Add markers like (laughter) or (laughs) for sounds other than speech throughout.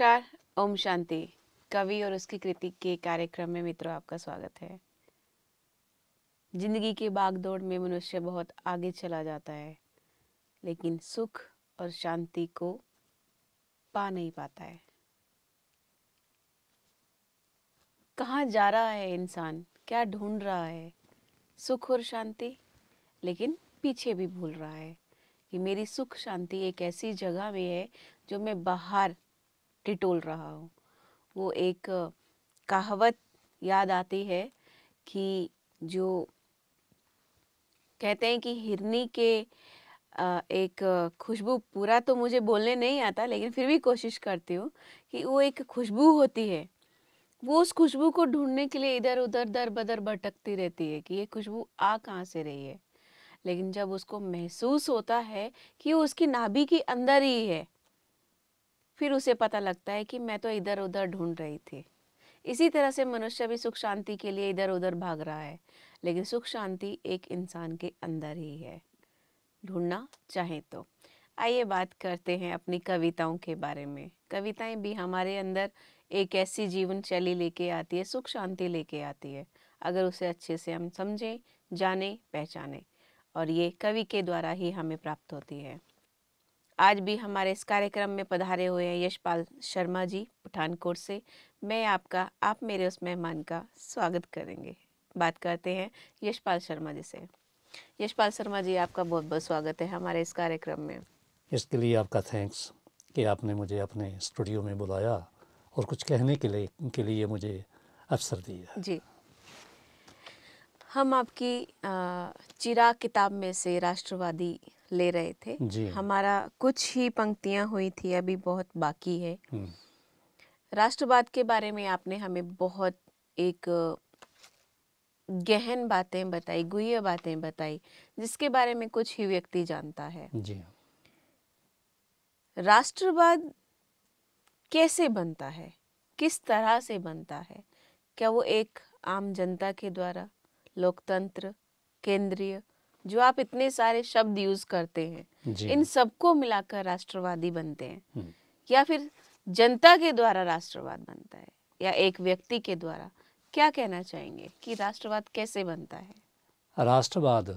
नमस्कार ओम शांति कवि और उसकी कृति के कार्यक्रम में मित्रों आपका स्वागत है जिंदगी के बागदौड़ में मनुष्य बहुत आगे चला जाता है लेकिन सुख और शांति को पा नहीं पाता है कहाँ जा रहा है इंसान क्या ढूंढ रहा है सुख और शांति लेकिन पीछे भी भूल रहा है कि मेरी सुख शांति एक ऐसी जगह में है जो मैं बाहर टिटोल रहा हूँ वो एक कहावत याद आती है कि जो कहते हैं कि हिरनी के एक खुशबू पूरा तो मुझे बोलने नहीं आता लेकिन फिर भी कोशिश करती हूँ कि वो एक खुशबू होती है वो उस खुशबू को ढूंढने के लिए इधर उधर दर बदर भटकती रहती है कि ये खुशबू आ कहाँ से रही है लेकिन जब उसको महसूस होता है कि वो उसकी नाभि के अंदर ही है फिर उसे पता लगता है कि मैं तो इधर उधर ढूंढ रही थी इसी तरह से मनुष्य भी सुख शांति के लिए इधर उधर भाग रहा है लेकिन सुख शांति एक इंसान के अंदर ही है ढूंढना चाहे तो आइए बात करते हैं अपनी कविताओं के बारे में कविताएं भी हमारे अंदर एक ऐसी जीवन शैली लेके आती है सुख शांति लेके आती है अगर उसे अच्छे से हम समझें जाने पहचाने और ये कवि के द्वारा ही हमें प्राप्त होती है आज भी हमारे इस कार्यक्रम में पधारे हुए हैं यशपाल शर्मा जी पठानकोट से मैं आपका आप मेरे उस मेहमान का स्वागत करेंगे बात करते हैं यशपाल शर्मा जी से यशपाल शर्मा जी आपका बहुत बहुत स्वागत है हमारे इस कार्यक्रम में इसके लिए आपका थैंक्स कि आपने मुझे अपने स्टूडियो में बुलाया और कुछ कहने के लिए के लिए मुझे अवसर दिया जी हम आपकी चिराग किताब में से राष्ट्रवादी ले रहे थे जी। हमारा कुछ ही पंक्तियां हुई थी अभी बहुत बाकी है हम्म। राष्ट्रवाद के बारे में आपने हमें बहुत एक गहन बातें बताई गुह्य बातें बताई जिसके बारे में कुछ ही व्यक्ति जानता है जी। राष्ट्रवाद कैसे बनता है किस तरह से बनता है क्या वो एक आम जनता के द्वारा लोकतंत्र केंद्रीय जो आप इतने सारे शब्द यूज करते हैं इन सबको मिलाकर राष्ट्रवादी बनते हैं हम्म। या फिर जनता के द्वारा राष्ट्रवाद बनता है या एक व्यक्ति के द्वारा क्या कहना चाहेंगे कि राष्ट्रवाद कैसे बनता है राष्ट्रवाद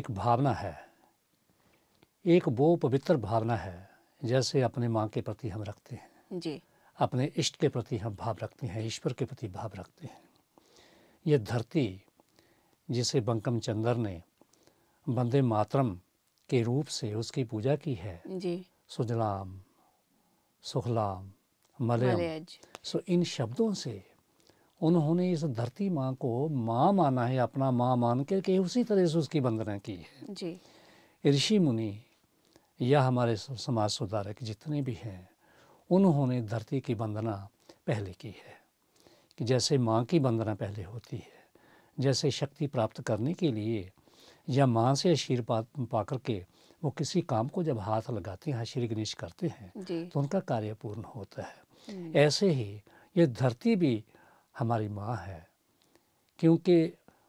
एक भावना है एक वो पवित्र भावना है जैसे अपने माँ के प्रति हम रखते हैं जी अपने इष्ट के प्रति हम भाव रखते हैं ईश्वर के प्रति भाव रखते हैं ये धरती जिसे बंकम चंद्र ने बंदे मातरम के रूप से उसकी पूजा की है जी सुजलाम सुखलाम मलयम सो इन शब्दों से उन्होंने इस धरती माँ को माँ माना है अपना माँ मान कर के उसी तरह से उसकी वंदना की है जी ऋषि मुनि या हमारे समाज सुधारक जितने भी हैं उन्होंने धरती की वंदना पहले की है कि जैसे माँ की वंदना पहले होती है जैसे शक्ति प्राप्त करने के लिए या माँ से आशीर्वाद पा करके वो किसी काम को जब हाथ लगाते हैं श्री गणेश करते हैं तो उनका कार्य पूर्ण होता है हम्म। ऐसे ही ये धरती भी हमारी माँ है क्योंकि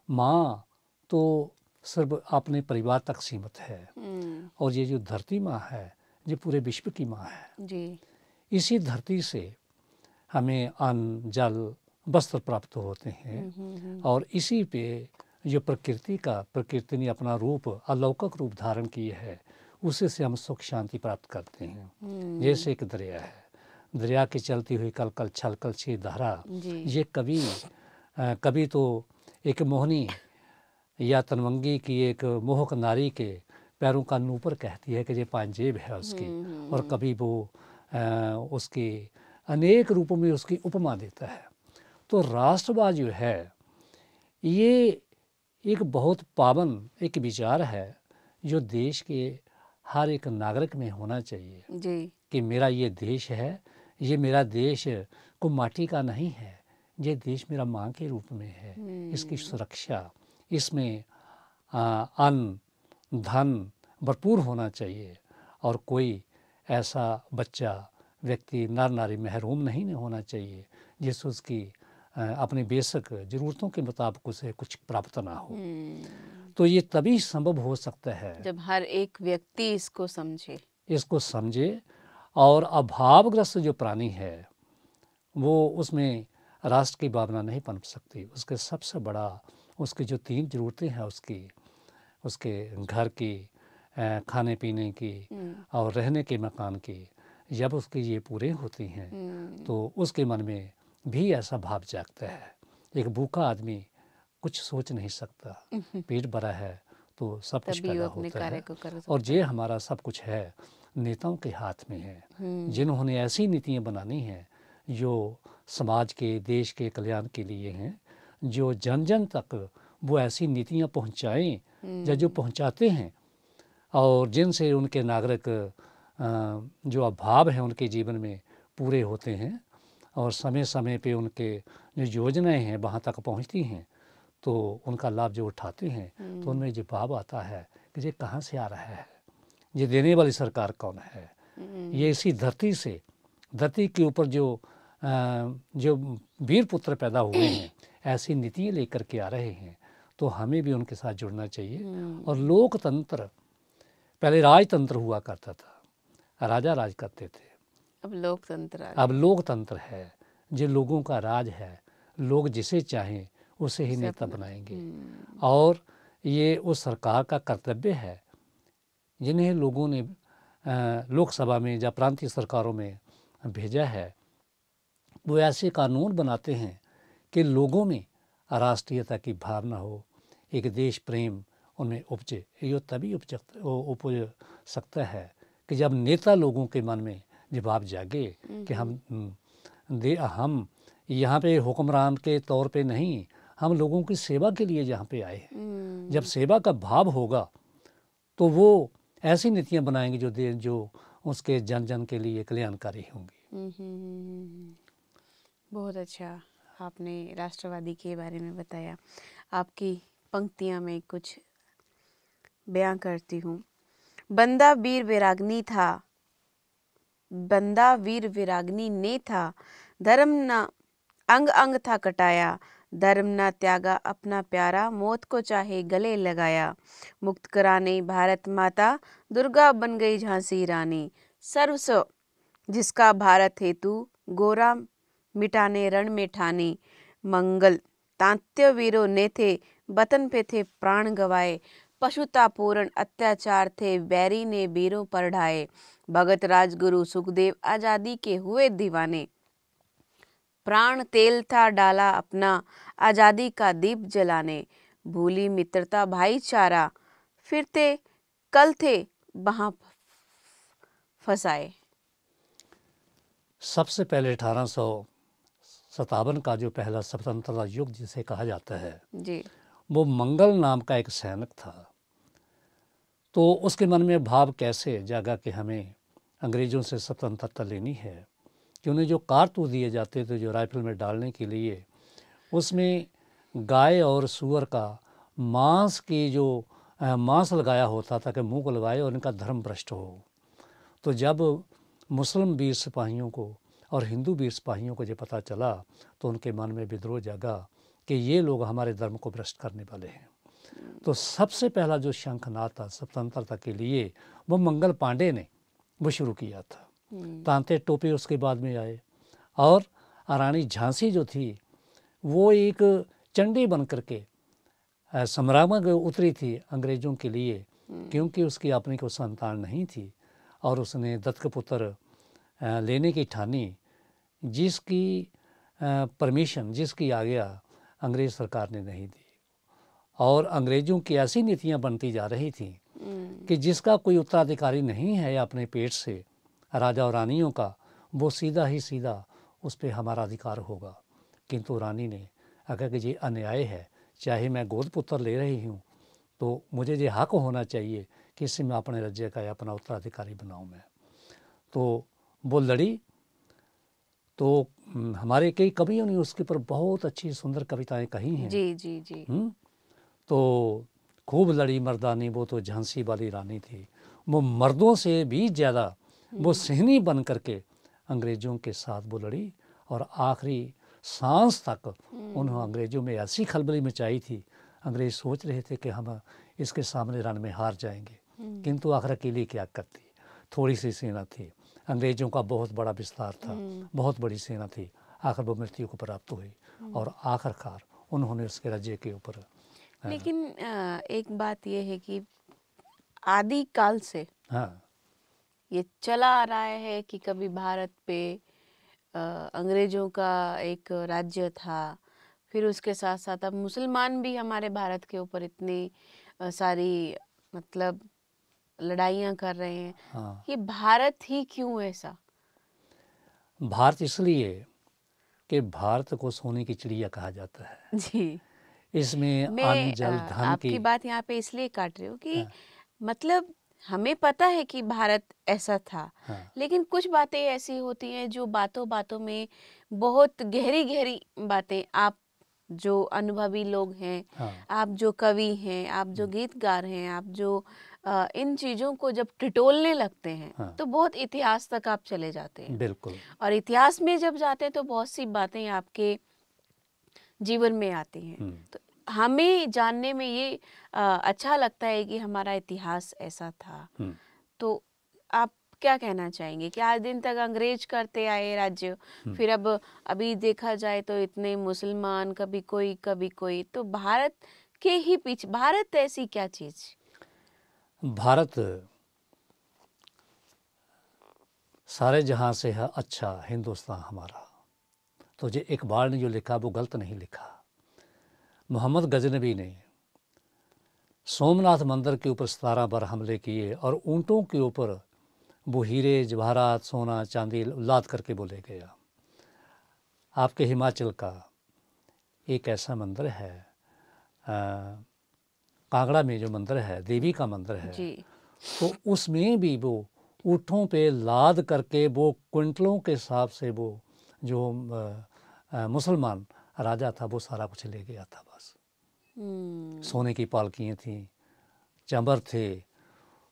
माँ तो सिर्फ अपने परिवार तक सीमित है हम्म। और ये जो धरती माँ है ये पूरे विश्व की माँ है जी इसी धरती से हमें अन्न जल वस्त्र प्राप्त होते हैं हम्म, हम्म, हम्म। और इसी पे जो प्रकृति का प्रकृति ने अपना रूप अलौकिक रूप धारण की है उसी से हम सुख शांति प्राप्त करते हैं जैसे एक दरिया है दरिया की चलती हुई कल कल छल कल छी धारा ये कभी आ, कभी तो एक मोहनी या तनवंगी की एक मोहक नारी के पैरों का नूपर कहती है कि ये पांजेब है उसकी और कभी वो आ, उसके अनेक रूपों में उसकी उपमा देता है तो राष्ट्रवाद जो है ये एक बहुत पावन एक विचार है जो देश के हर एक नागरिक में होना चाहिए जी कि मेरा ये देश है ये मेरा देश को माटी का नहीं है ये देश मेरा माँ के रूप में है इसकी हम्म। सुरक्षा इसमें अन्न धन भरपूर होना चाहिए और कोई ऐसा बच्चा व्यक्ति नर नारी महरूम नहीं होना चाहिए जिस उसकी अपने बेसक ज़रूरतों के मुताबिक उसे कुछ प्राप्त ना हो हम्म। तो ये तभी संभव हो सकता है जब हर एक व्यक्ति इसको समझे इसको समझे और अभावग्रस्त जो प्राणी है वो उसमें राष्ट्र की भावना नहीं पनप सकती उसके सबसे बड़ा उसकी जो तीन ज़रूरतें हैं उसकी उसके घर की खाने पीने की हम्म। और रहने के मकान की जब उसकी ये पूरे होती हैं हम्म। तो उसके मन में भी ऐसा भाव जागता है एक भूखा आदमी कुछ सोच नहीं सकता पेट भरा है तो सब कुछ पैदा होता है और ये हमारा सब कुछ है नेताओं के हाथ में है हम्म। जिन्होंने ऐसी नीतियाँ बनानी हैं जो समाज के देश के कल्याण के लिए हैं जो जन जन तक वो ऐसी नीतियाँ पहुँचाएँ या जो हम्म। पहुँचाते हैं और जिनसे उनके नागरिक जो अभाव हैं उनके जीवन में पूरे होते हैं और समय समय पे उनके जो योजनाएं हैं वहाँ तक पहुँचती हैं तो उनका लाभ जो उठाते हैं तो हम्म। उनमें जो भाव आता है कि ये कहाँ से आ रहा है ये देने वाली सरकार कौन है हम्म। ये इसी धरती से धरती के ऊपर जो जो वीर पुत्र पैदा हुए हैं ऐसी नीतियाँ लेकर के आ रहे हैं तो हमें भी उनके साथ जुड़ना चाहिए हम्म। और लोकतंत्र पहले राजतंत्र हुआ करता था राजा राज करते थे अब लोकतंत्र अब लोकतंत्र है जो लोगों का राज है लोग जिसे चाहें उसे ही नेता बनाएंगे हम्म। और ये उस सरकार का कर्तव्य है जिन्हें लोगों ने लोकसभा में या प्रांतीय सरकारों में भेजा है वो ऐसे कानून बनाते हैं कि लोगों में राष्ट्रीयता की भावना हो एक देश प्रेम उनमें उपजे ये तभी उपज उपज सकता है कि जब नेता लोगों के मन में जब आप जागे कि हम हम्म, दे हम यहाँ पे हुक्मरान के तौर पे नहीं हम लोगों की सेवा के लिए यहाँ पे आए हैं हम्म। जब सेवा का भाव होगा तो वो ऐसी नीतियाँ बनाएंगे जो दे जो उसके जन जन के लिए कल्याणकारी होंगी बहुत अच्छा आपने राष्ट्रवादी के बारे में बताया आपकी पंक्तियाँ में कुछ बयां करती हूँ बंदा वीर बैरागनी था बंदा वीर विरागनी ने था धर्म न अंग अंग था कटाया धर्म न त्यागा अपना प्यारा मौत को चाहे गले लगाया मुक्त कराने भारत माता दुर्गा बन गई झांसी रानी सर्वस्व जिसका भारत हेतु गोरा मिटाने रण में ठाने मंगल तांत्य वीरों ने थे बतन पे थे प्राण गवाए पशुतापूर्ण अत्याचार थे बैरी ने बीरों पर ढाए भगत राजगुरु सुखदेव आजादी के हुए दीवाने प्राण तेल था डाला अपना आजादी का दीप जलाने भूली मित्रता भाईचारा फिरते कल थे वहां फसाए सबसे पहले अठारह सौ सतावन का जो पहला स्वतंत्रता युग जिसे कहा जाता है जी वो मंगल नाम का एक सैनिक था तो उसके मन में भाव कैसे जागा कि हमें अंग्रेज़ों से स्वतंत्रता लेनी है कि उन्हें जो कारतूस तो दिए जाते थे जो राइफल में डालने के लिए उसमें गाय और सुअर का मांस की जो मांस लगाया होता था कि मुंह को लगाए और इनका धर्म भ्रष्ट हो तो जब मुस्लिम वीर सिपाहियों को और हिंदू वीर सिपाहियों को जब पता चला तो उनके मन में विद्रोह जागा कि ये लोग हमारे धर्म को भ्रष्ट करने वाले हैं तो सबसे पहला जो शंखनाद था स्वतंत्रता के लिए वो मंगल पांडे ने वो शुरू किया था हम्म। तांते टोपे उसके बाद में आए और रानी झांसी जो थी वो एक चंडी बन करके समरामग उतरी थी अंग्रेजों के लिए हम्म। क्योंकि उसकी अपनी को संतान नहीं थी और उसने दत्तपुत्र लेने की ठानी जिसकी परमिशन जिसकी आज्ञा अंग्रेज सरकार ने नहीं दी और अंग्रेजों की ऐसी नीतियाँ बनती जा रही थी हम्म। कि जिसका कोई उत्तराधिकारी नहीं है अपने पेट से राजा और रानियों का वो सीधा ही सीधा उस पर हमारा अधिकार होगा किंतु रानी ने अगर कि ये अन्याय है चाहे मैं गोद पुत्र ले रही हूँ तो मुझे ये हक होना चाहिए कि इससे मैं अपने राज्य का या अपना उत्तराधिकारी बनाऊँ मैं तो वो लड़ी तो हम्म, हमारे कई कवियों ने उसके ऊपर बहुत अच्छी सुंदर कविताएं कही हैं जी जी जी हुँ? हम्म? तो खूब लड़ी मर्दानी वो तो झांसी वाली रानी थी वो मर्दों से भी ज़्यादा वो हम्म। सहनी बन करके अंग्रेज़ों के साथ वो लड़ी और आखिरी सांस तक हम्म। उन्होंने अंग्रेज़ों में ऐसी खलबली मचाई थी अंग्रेज़ सोच रहे थे कि हम इसके सामने रन में हार जाएंगे हम्म। किंतु आखिर अकेली क्या करती थोड़ी सी सेना थी अंग्रेज़ों का बहुत बड़ा विस्तार था बहुत बड़ी सेना थी आखिर वो मृत्यु को प्राप्त हुई और आखिरकार उन्होंने उसके रजे के ऊपर हाँ। लेकिन एक बात यह है कि आदि काल से हाँ। ये चला आ रहा है कि कभी भारत पे अंग्रेजों का एक राज्य था फिर उसके साथ साथ अब मुसलमान भी हमारे भारत के ऊपर इतनी सारी मतलब लड़ाइयाँ कर रहे हैं हाँ। ये भारत ही क्यों ऐसा भारत इसलिए कि भारत को सोने की चिड़िया कहा जाता है जी इसमें मैं जल धन आपकी की बात यहाँ पे इसलिए काट रही हूँ कि हाँ। मतलब हमें पता है कि भारत ऐसा था हाँ। लेकिन कुछ बातें ऐसी होती हैं जो बातों बातों में बहुत गहरी गहरी बातें आप जो अनुभवी लोग हैं हाँ। आप जो कवि हैं आप जो हम्म। गीतकार हैं आप जो आ, इन चीजों को जब टिटोलने लगते हैं हाँ। तो बहुत इतिहास तक आप चले जाते हैं बिल्कुल और इतिहास में जब जाते हैं तो बहुत सी बातें आपके जीवन में आती हैं हम्म। तो हमें जानने में ये आ, अच्छा लगता है कि हमारा इतिहास ऐसा था तो आप क्या कहना चाहेंगे कि आज दिन तक अंग्रेज करते आए राज्य फिर अब अभी देखा जाए तो इतने मुसलमान कभी कोई कभी कोई तो भारत के ही पीछे भारत ऐसी क्या चीज भारत सारे जहां से है अच्छा हिंदुस्तान हमारा तो जो इकबाल ने जो लिखा वो गलत नहीं लिखा मोहम्मद गजनबी ने सोमनाथ मंदिर के ऊपर सतारा बार हमले किए और ऊँटों के ऊपर वो हीरे जवाहरात सोना चांदी लाद करके बोले गया आपके हिमाचल का एक ऐसा मंदिर है कांगड़ा में जो मंदिर है देवी का मंदिर है तो उसमें भी वो ऊँटों पे लाद करके वो क्विंटलों के हिसाब से वो जो मुसलमान राजा था वो सारा कुछ ले गया था हम्म। सोने की पालकियाँ थी चंबर थे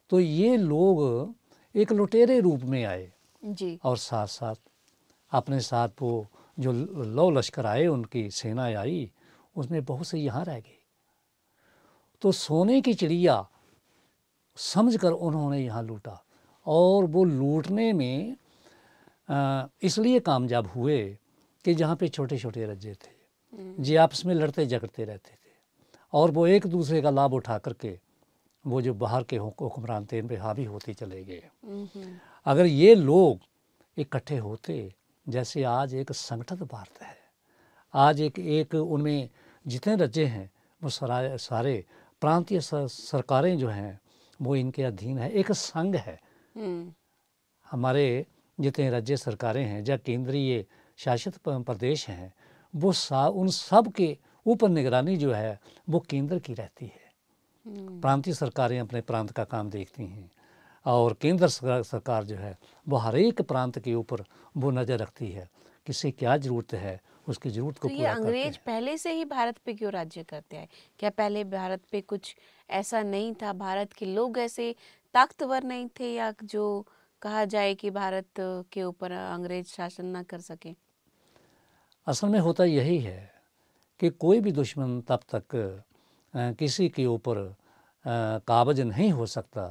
तो ये लोग एक लुटेरे रूप में आए जी और साथ साथ अपने साथ वो जो लौ लश्कर आए उनकी सेना आई उसमें बहुत से यहाँ रह गए तो सोने की चिड़िया समझकर उन्होंने यहाँ लूटा और वो लूटने में इसलिए कामयाब हुए कि जहाँ पे छोटे छोटे रज्जे थे हम्म। जी आपस में लड़ते झगड़ते रहते थे और वो एक दूसरे का लाभ उठा करके वो जो बाहर के हुक्मरान थे इन पर हावी होते चले गए अगर ये लोग इकट्ठे होते जैसे आज एक संगठित भारत है आज एक एक उनमें जितने राज्य हैं वो सारा सारे प्रांतीय सरकारें जो हैं वो इनके अधीन है एक संघ है हम्म। हमारे जितने राज्य सरकारें हैं या केंद्रीय शासित प्रदेश हैं वो सा उन सब के ऊपर निगरानी जो है वो केंद्र की रहती है हम्म। प्रांतीय सरकारें अपने प्रांत का काम देखती हैं और केंद्र सरकार जो है वो हर एक प्रांत के ऊपर वो नज़र रखती है किसे क्या ज़रूरत है उसकी ज़रूरत को तो अंग्रेज पहले से ही भारत पे क्यों राज्य करते आए क्या पहले भारत पे कुछ ऐसा नहीं था भारत के लोग ऐसे ताकतवर नहीं थे या जो कहा जाए कि भारत के ऊपर अंग्रेज शासन ना कर सके असल में होता यही है कि कोई भी दुश्मन तब तक किसी के ऊपर काबज नहीं हो सकता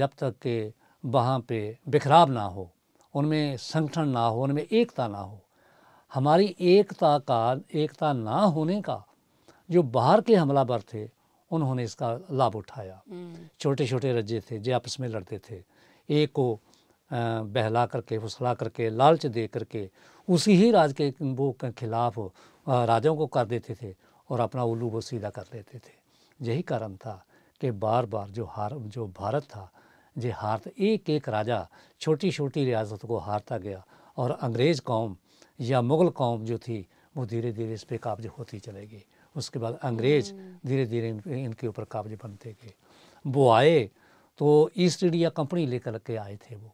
जब तक के वहाँ पे बिखराव ना हो उनमें संगठन ना हो उनमें एकता ना हो हमारी एकता का एकता ना होने का जो बाहर के हमलावर थे उन्होंने इसका लाभ उठाया हम्म। छोटे छोटे रज्जे थे जो आपस में लड़ते थे एक को बहला करके फुसला करके लालच दे करके उसी ही राज के वो खिलाफ राजाओं को कर देते थे और अपना उल्लू वो सीधा कर लेते थे यही कारण था कि बार बार जो हार जो भारत था जो हार एक एक राजा छोटी छोटी रियासत को हारता गया और अंग्रेज़ कौम या मुग़ल कौम जो थी वो धीरे धीरे इस पर काबज होती चले गई उसके बाद अंग्रेज़ हम्म। धीरे धीरे इनके ऊपर काबज बनते गए वो आए तो ईस्ट इंडिया कंपनी लेकर के आए थे वो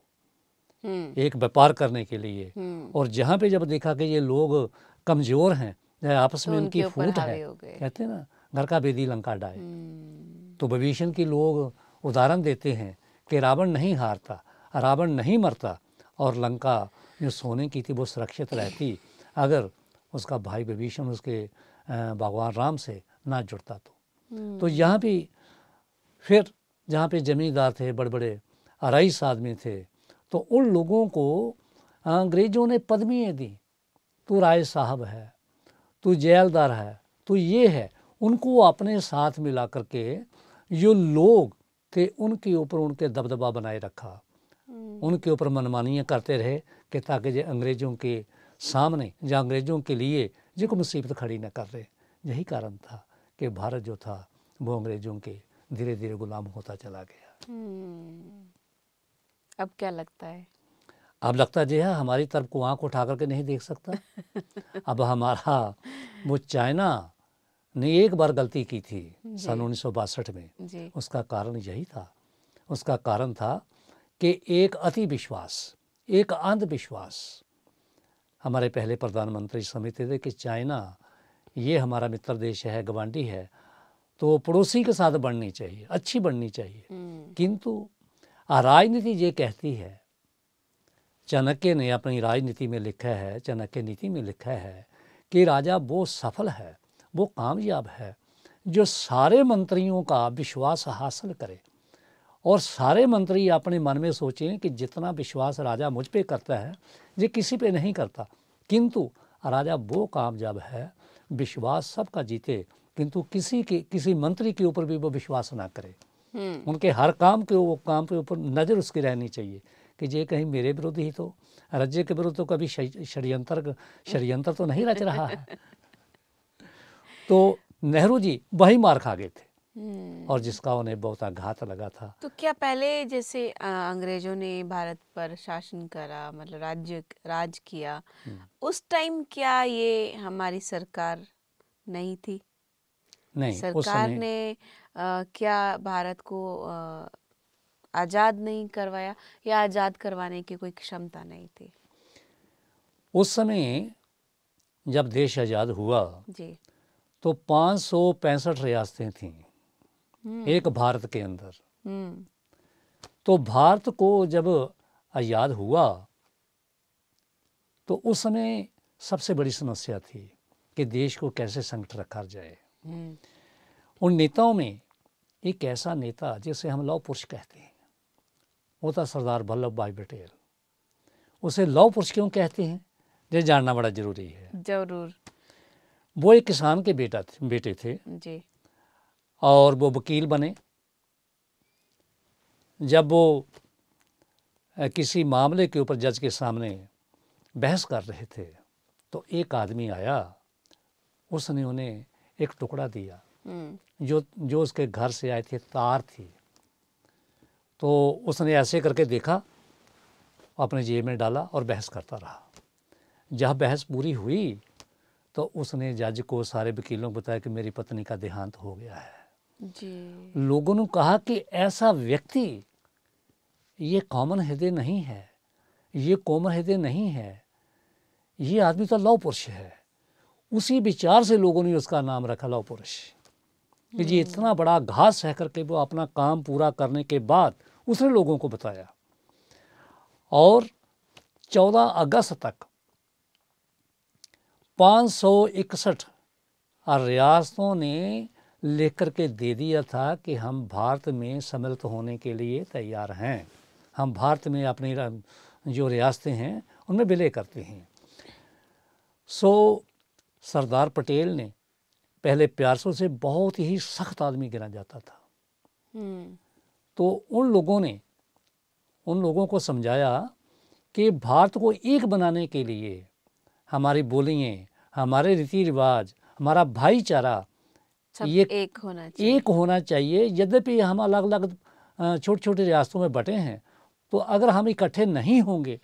हम्म। एक व्यापार करने के लिए हम्म। और जहाँ पे जब देखा कि ये लोग कमज़ोर हैं आपस में तो उनकी फूट है कहते हैं ना घर का बेदी लंका डाए हम्म। तो विभीषण के लोग उदाहरण देते हैं कि रावण नहीं हारता रावण नहीं मरता और लंका जो सोने की थी वो सुरक्षित रहती अगर उसका भाई विभीषण उसके भगवान राम से ना जुड़ता तो हम्म। तो यहाँ भी फिर जहाँ पे जमींदार थे बड़े बड़े अराइस आदमी थे तो उन लोगों को अंग्रेज़ों ने पदमियाँ दी तू राय साहब है तू जेलदार है तो ये है उनको अपने साथ मिला करके जो लोग थे उनके ऊपर उनके दबदबा बनाए रखा हम्म। उनके ऊपर मनमानियाँ करते रहे कि ताकि जो अंग्रेज़ों के सामने या अंग्रेज़ों के लिए जो मुसीबत खड़ी न कर रहे यही कारण था कि भारत जो था वो अंग्रेज़ों के धीरे धीरे गुलाम होता चला गया हम्म। अब क्या लगता है अब लगता जी है हाँ, हमारी तरफ को आँख उठा करके नहीं देख सकता (laughs) अब हमारा वो चाइना ने एक बार गलती की थी सन उन्नीस में उसका कारण यही था उसका कारण था कि एक अति विश्वास एक अंधविश्वास हमारे पहले प्रधानमंत्री समझते थे कि चाइना ये हमारा मित्र देश है गवांडी है तो पड़ोसी के साथ बढ़नी चाहिए अच्छी बढ़नी चाहिए हम्म। किंतु राजनीति ये कहती है चाणक्य ने अपनी राजनीति में लिखा है चाणक्य नीति में लिखा है कि राजा वो सफल है वो कामयाब है जो सारे मंत्रियों का विश्वास हासिल करे और सारे मंत्री अपने मन में सोचें कि जितना विश्वास राजा मुझ पे करता है ये किसी पे नहीं करता किंतु राजा वो कामयाब है विश्वास सबका जीते किंतु किसी के किसी मंत्री के ऊपर भी वो विश्वास ना करे हम्म। उनके हर काम के वो काम के ऊपर नज़र उसकी रहनी चाहिए कि जे कहीं मेरे विरुद्ध ही तो राज्य के विरुद्ध तो कभी षडयंत्र षडयंत्र तो नहीं रच रहा है तो नेहरू जी वही मार खा गए थे हम्म। और जिसका उन्हें बहुत आघात लगा था तो क्या पहले जैसे अंग्रेजों ने भारत पर शासन करा मतलब राज्य राज किया हम्म। उस टाइम क्या ये हमारी सरकार नहीं थी नहीं सरकार ने आ, क्या भारत को आ, आज़ाद नहीं करवाया या आज़ाद करवाने की कोई क्षमता नहीं थी उस समय जब देश आज़ाद हुआ जी तो पाँच सौ पैंसठ रियासतें थी हम्म। एक भारत के अंदर हम्म। तो भारत को जब आज़ाद हुआ तो उस समय सबसे बड़ी समस्या थी कि देश को कैसे संकट रखा जाए हम्म। उन नेताओं में एक ऐसा नेता जिसे हम लौ पुरुष कहते हैं वो था सरदार वल्लभ भाई पटेल उसे लव पुरुष क्यों कहते हैं ये जानना बड़ा जरूरी है जरूर वो एक किसान के बेटा थे बेटे थे जी और वो वकील बने जब वो किसी मामले के ऊपर जज के सामने बहस कर रहे थे तो एक आदमी आया उसने उन्हें एक टुकड़ा दिया हम्म। जो जो उसके घर से आए थे तार थी तो उसने ऐसे करके देखा अपने जेब में डाला और बहस करता रहा जब बहस पूरी हुई तो उसने जज को सारे वकीलों को बताया कि मेरी पत्नी का देहांत हो गया है जी। लोगों ने कहा कि ऐसा व्यक्ति ये कॉमन हृदय नहीं है ये कॉमन हृदय नहीं है ये आदमी तो लव पुरुष है उसी विचार से लोगों ने उसका नाम रखा लव पुरुष कि जी इतना बड़ा घास सह करके वो अपना काम पूरा करने के बाद उसने लोगों को बताया और 14 अगस्त तक पाँच सौ इकसठ रियासतों ने लिख कर के दे दिया था कि हम भारत में सम्मिलित होने के लिए तैयार हैं हम भारत में अपनी जो रियासतें हैं उनमें विलय करते हैं सो सरदार पटेल ने पहले प्यारसों से बहुत ही सख्त आदमी गिना जाता था हम्म। तो उन लोगों ने उन लोगों को समझाया कि भारत को एक बनाने के लिए हमारी बोलियाँ हमारे रीति रिवाज हमारा भाईचारा ये एक होना चाहिए एक होना चाहिए यद्यपि हम अलग अलग छोटे छोटे रियासतों में बटे हैं तो अगर हम इकट्ठे नहीं होंगे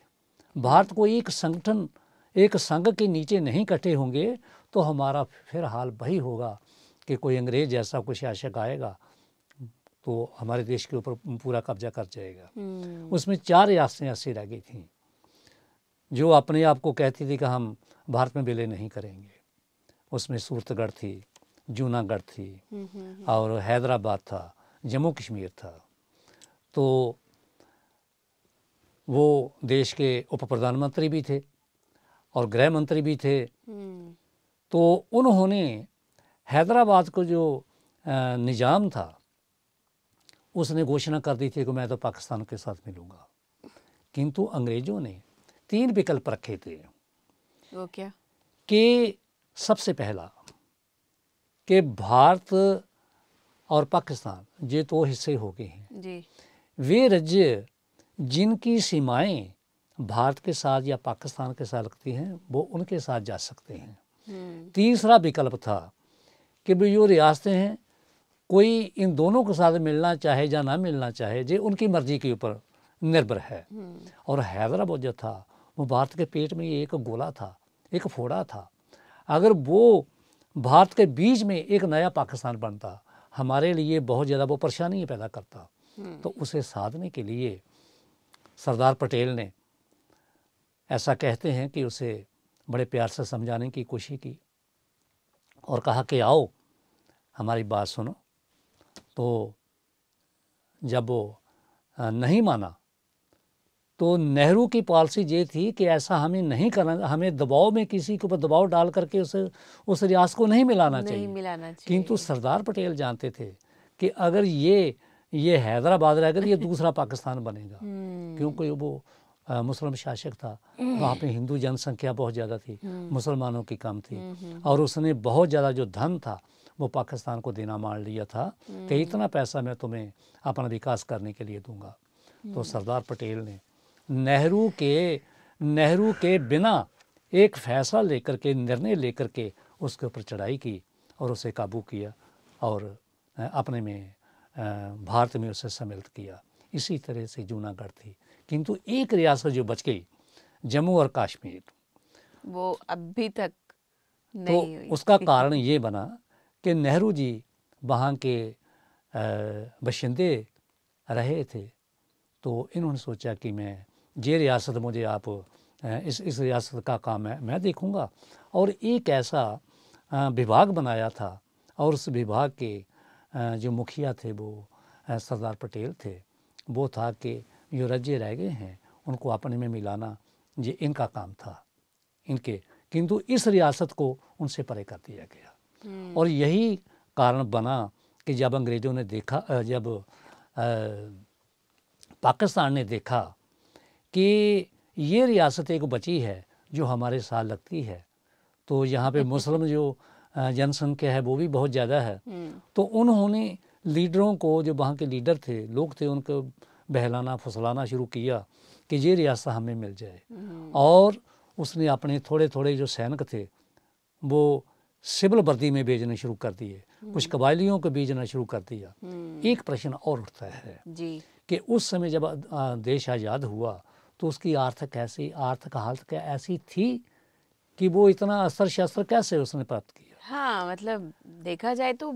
भारत को एक संगठन एक संघ के नीचे नहीं इकट्ठे होंगे तो हमारा फिर हाल वही होगा कि कोई अंग्रेज जैसा कोई शासक आएगा तो हमारे देश के ऊपर पूरा कब्जा कर जाएगा हम्म। उसमें चार रियासतें ऐसी रह गई थी जो अपने आप को कहती थी कि हम भारत में विलय नहीं करेंगे उसमें सूरतगढ़ थी जूनागढ़ थी हम्म, हम्म, और हैदराबाद था जम्मू कश्मीर था तो वो देश के उप प्रधानमंत्री भी थे और गृह मंत्री भी थे तो उन्होंने हैदराबाद को जो निज़ाम था उसने घोषणा कर दी थी कि मैं तो पाकिस्तान के साथ मिलूँगा किंतु अंग्रेज़ों ने तीन विकल्प रखे थे वो क्या कि सबसे पहला कि भारत और पाकिस्तान ये तो हिस्से हो गए हैं जी वे राज्य जिनकी सीमाएं भारत के साथ या पाकिस्तान के साथ लगती हैं वो उनके साथ जा सकते हैं तीसरा विकल्प था कि भाई जो रियासतें हैं कोई इन दोनों के साथ मिलना चाहे या ना मिलना चाहे जे उनकी मर्जी के ऊपर निर्भर है हम्म। और हैदराबाद जो था वो भारत के पेट में एक गोला था एक फोड़ा था अगर वो भारत के बीच में एक नया पाकिस्तान बनता हमारे लिए बहुत ज़्यादा वो परेशानी पैदा करता हम्म। तो उसे साधने के लिए सरदार पटेल ने ऐसा कहते हैं कि उसे बड़े प्यार से समझाने की कोशिश की और कहा कि आओ हमारी बात सुनो तो जब वो नहीं माना तो नेहरू की पॉलिसी ये थी कि ऐसा हमें नहीं करना हमें दबाव में किसी के ऊपर दबाव डाल करके उसे उस रियाज को नहीं मिलाना नहीं चाहिए मिलाना चाहिए किंतु सरदार पटेल जानते थे कि अगर ये ये हैदराबाद रहेगा तो ये (laughs) दूसरा पाकिस्तान बनेगा हम्म। क्योंकि वो मुस्लिम शासक था वहाँ पे हिंदू जनसंख्या बहुत ज़्यादा थी हम्म। मुसलमानों की कम थी हम्म, हम्म। और उसने बहुत ज़्यादा जो धन था वो पाकिस्तान को देना मान लिया था कि इतना पैसा मैं तुम्हें अपना विकास करने के लिए दूंगा तो सरदार पटेल ने नेहरू के नेहरू के बिना एक फैसला लेकर के निर्णय लेकर के उसके ऊपर चढ़ाई की और उसे काबू किया और अपने में भारत में उसे सम्मिलित किया इसी तरह से जूनागढ़ थी किंतु एक रियासत जो बच गई जम्मू और कश्मीर वो अभी तक तो नहीं तो उसका कारण ये बना कि नेहरू जी वहाँ के बशिंदे रहे थे तो इन्होंने सोचा कि मैं ये रियासत मुझे आप इस इस रियासत का काम है मैं देखूँगा और एक ऐसा विभाग बनाया था और उस विभाग के जो मुखिया थे वो सरदार पटेल थे वो था कि जो राज्य रह गए हैं उनको अपने में मिलाना ये इनका काम था इनके किंतु इस रियासत को उनसे परे कर दिया गया हम्म। और यही कारण बना कि जब अंग्रेज़ों ने देखा जब आ, पाकिस्तान ने देखा कि ये रियासत एक बची है जो हमारे साथ लगती है तो यहाँ पे मुस्लिम जो जनसंख्या है वो भी बहुत ज़्यादा है हम्म। तो उन्होंने लीडरों को जो वहाँ के लीडर थे लोग थे उनको बहलाना फुसलाना शुरू किया कि ये रियासत हमें मिल जाए हम्म। और उसने अपने थोड़े थोड़े जो सैनिक थे वो सिविल वर्दी में भेजना शुरू कर दिए हम्म। कुछ कबायलियों को भेजना शुरू कर दिया हम्म। एक प्रश्न और उठता है कि उस समय जब देश आज़ाद हुआ तो उसकी आर्थिक ऐसी आर्थिक हालत क्या ऐसी थी कि वो इतना अस्त्र शस्त्र कैसे उसने प्राप्त किया हाँ मतलब देखा जाए तो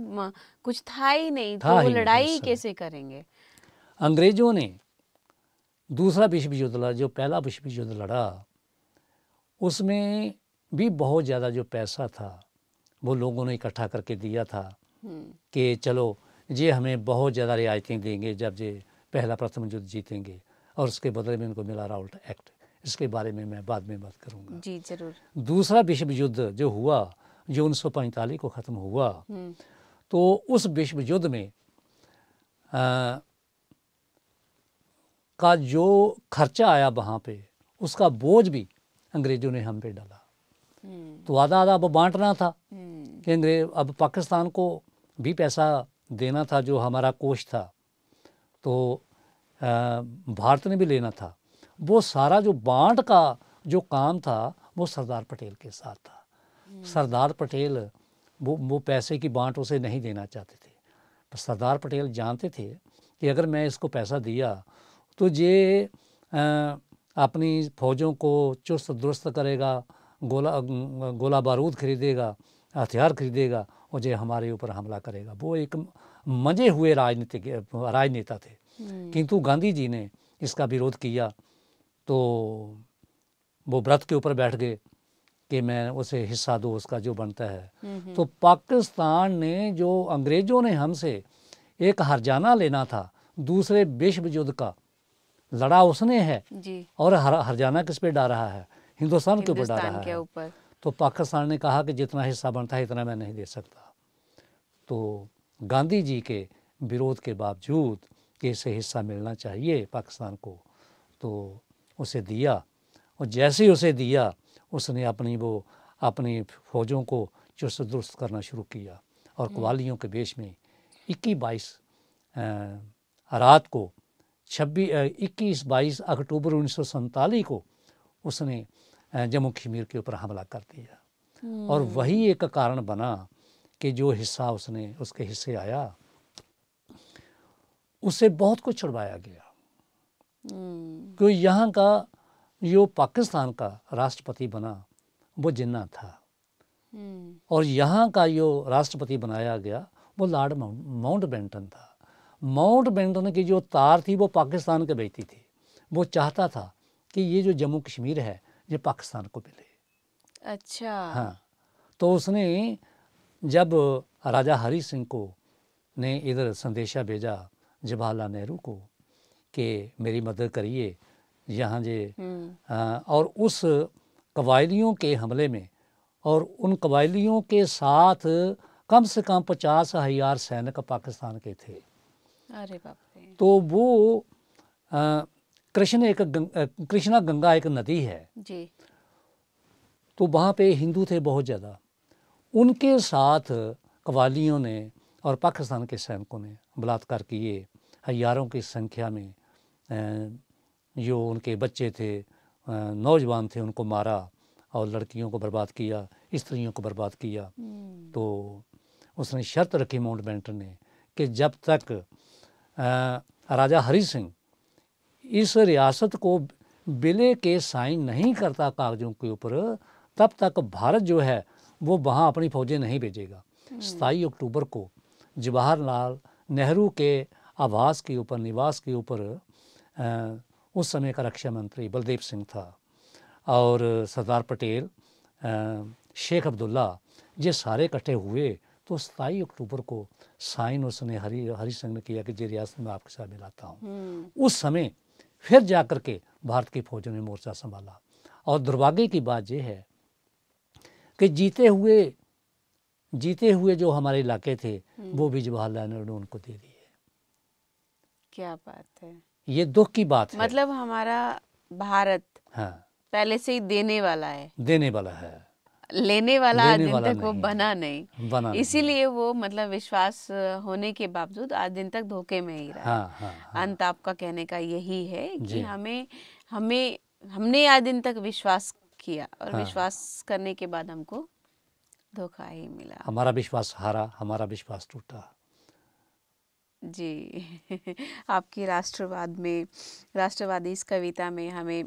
कुछ था ही नहीं था तो ही लड़ाई कैसे करेंगे अंग्रेज़ों ने दूसरा विश्व युद्ध लड़ा जो पहला विश्व युद्ध लड़ा उसमें भी बहुत ज़्यादा जो पैसा था वो लोगों ने इकट्ठा करके दिया था हम्म। कि चलो ये हमें बहुत ज़्यादा रियायतें देंगे जब ये पहला प्रथम युद्ध जीतेंगे और उसके बदले में उनको मिला राउल्ट एक्ट इसके बारे में मैं बाद में बात करूंगा जी जरूर दूसरा विश्व युद्ध जो हुआ जो उन्नीस को ख़त्म हुआ हम्म। तो उस विश्व युद्ध में आ, का जो खर्चा आया वहाँ पे उसका बोझ भी अंग्रेज़ों ने हम पे डाला हम्म। तो आधा आधा अब बांटना था हम्म। कि अंग्रेज अब पाकिस्तान को भी पैसा देना था जो हमारा कोष था तो भारत ने भी लेना था वो सारा जो बांट का जो काम था वो सरदार पटेल के साथ था हम्म। सरदार पटेल वो वो पैसे की बांट उसे नहीं देना चाहते थे पर सरदार पटेल जानते थे कि अगर मैं इसको पैसा दिया तो ये अपनी फौजों को चुस्त दुरुस्त करेगा गोला गोला बारूद खरीदेगा हथियार खरीदेगा और ये हमारे ऊपर हमला करेगा वो एक मजे हुए राजनीतिक राजनेता थे हम्म। किंतु गांधी जी ने इसका विरोध किया तो वो व्रत के ऊपर बैठ गए कि मैं उसे हिस्सा दो उसका जो बनता है तो पाकिस्तान ने जो अंग्रेज़ों ने हमसे एक हरजाना लेना था दूसरे विश्व युद्ध का लड़ा उसने है और हर, हरजाना किस पे डा रहा है हिंदुस्तान के ऊपर डा रहा है तो पाकिस्तान ने कहा कि जितना हिस्सा बनता है इतना मैं नहीं दे सकता तो गांधी जी के विरोध के बावजूद कि इसे हिस्सा मिलना चाहिए पाकिस्तान को तो उसे दिया और जैसे ही उसे दिया उसने अपनी वो अपनी फौजों को चुस्त दुरुस्त करना शुरू किया और कवालियों हम्म। के बेश में इक्कीस बाईस रात को छब्बीस इक्कीस बाईस अक्टूबर उन्नीस को उसने जम्मू कश्मीर के ऊपर हमला कर दिया हम्म। और वही एक कारण बना कि जो हिस्सा उसने उसके हिस्से आया उसे बहुत कुछ छुड़वाया गया हम्म। क्योंकि यहाँ का जो पाकिस्तान का राष्ट्रपति बना वो जिन्ना था हम्म। और यहाँ का जो राष्ट्रपति बनाया गया वो लॉर्ड माउंट बेंटन था माउंट बेंटन की जो तार थी वो पाकिस्तान के बेचती थी वो चाहता था कि ये जो जम्मू कश्मीर है ये पाकिस्तान को मिले अच्छा हाँ तो उसने जब राजा हरी सिंह को ने इधर संदेशा भेजा जवाहरलाल नेहरू को कि मेरी मदद करिए यहाँ जे आ, हम्म। हाँ, और उस कबायलियों के हमले में और उन कबायलियों के साथ कम से कम पचास हज़ार सैनिक पाकिस्तान के थे अरे बाप तो वो कृष्ण एक गंग, कृष्णा गंगा एक नदी है जी तो वहाँ पे हिंदू थे बहुत ज़्यादा उनके साथ कवालियों ने और पाकिस्तान के सैनिकों ने बलात्कार किए हजारों की संख्या में जो उनके बच्चे थे नौजवान थे उनको मारा और लड़कियों को बर्बाद किया स्त्रियों को बर्बाद किया हम्म। तो उसने शर्त रखी माउंट बेंटन ने कि जब तक राजा हरि सिंह इस रियासत को विलय के साइन नहीं करता कागज़ों के ऊपर तब तक भारत जो है वो वहाँ अपनी फौजें नहीं भेजेगा हम्म। सताई अक्टूबर को जवाहरलाल नेहरू के आवास के ऊपर निवास के ऊपर उस समय का रक्षा मंत्री बलदेव सिंह था और सरदार पटेल शेख अब्दुल्ला ये सारे इकट्ठे हुए तो सताई अक्टूबर को साइन उसने हरी हरी संघ ने किया कि जे रियासत में आपके साथ मिलाता हूँ हम्म। उस समय फिर जा कर के भारत की फौजों ने मोर्चा संभाला और दुर्भाग्य की बात यह है कि जीते हुए जीते हुए जो हमारे इलाके थे वो हम्म। भी जवाहरलाल नेहरू ने उनको दे दिए क्या बात है ये दुख की बात है मतलब हमारा भारत हाँ पहले से ही देने वाला है देने वाला है लेने वाला आज दिन तक वो बना नहीं बना इसीलिए वो मतलब विश्वास होने के बावजूद आज दिन तक धोखे में ही रहा हाँ, हाँ, हाँ। अंत आपका कहने का यही है कि हमें हमें हमने आज दिन तक विश्वास किया और हाँ। विश्वास करने के बाद हमको धोखा ही मिला हमारा विश्वास हारा हमारा विश्वास टूटा जी (laughs) आपकी राष्ट्रवाद में राष्ट्रवादी इस कविता में हमें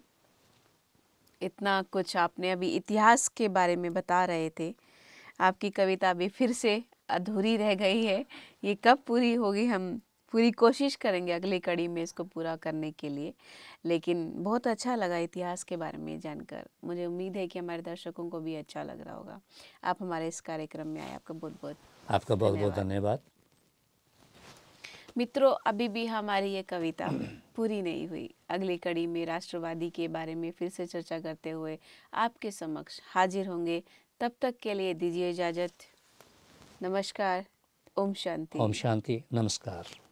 इतना कुछ आपने अभी इतिहास के बारे में बता रहे थे आपकी कविता भी फिर से अधूरी रह गई है ये कब पूरी होगी हम पूरी कोशिश करेंगे अगली कड़ी में इसको पूरा करने के लिए लेकिन बहुत अच्छा लगा इतिहास के बारे में जानकर मुझे उम्मीद है कि हमारे दर्शकों को भी अच्छा लग रहा होगा आप हमारे इस कार्यक्रम में आए आपका बहुत बहुत आपका बहुत बहुत धन्यवाद मित्रों अभी भी हमारी ये कविता पूरी नहीं हुई अगली कड़ी में राष्ट्रवादी के बारे में फिर से चर्चा करते हुए आपके समक्ष हाजिर होंगे तब तक के लिए दीजिए इजाज़त नमस्कार ओम शांति ओम शांति नमस्कार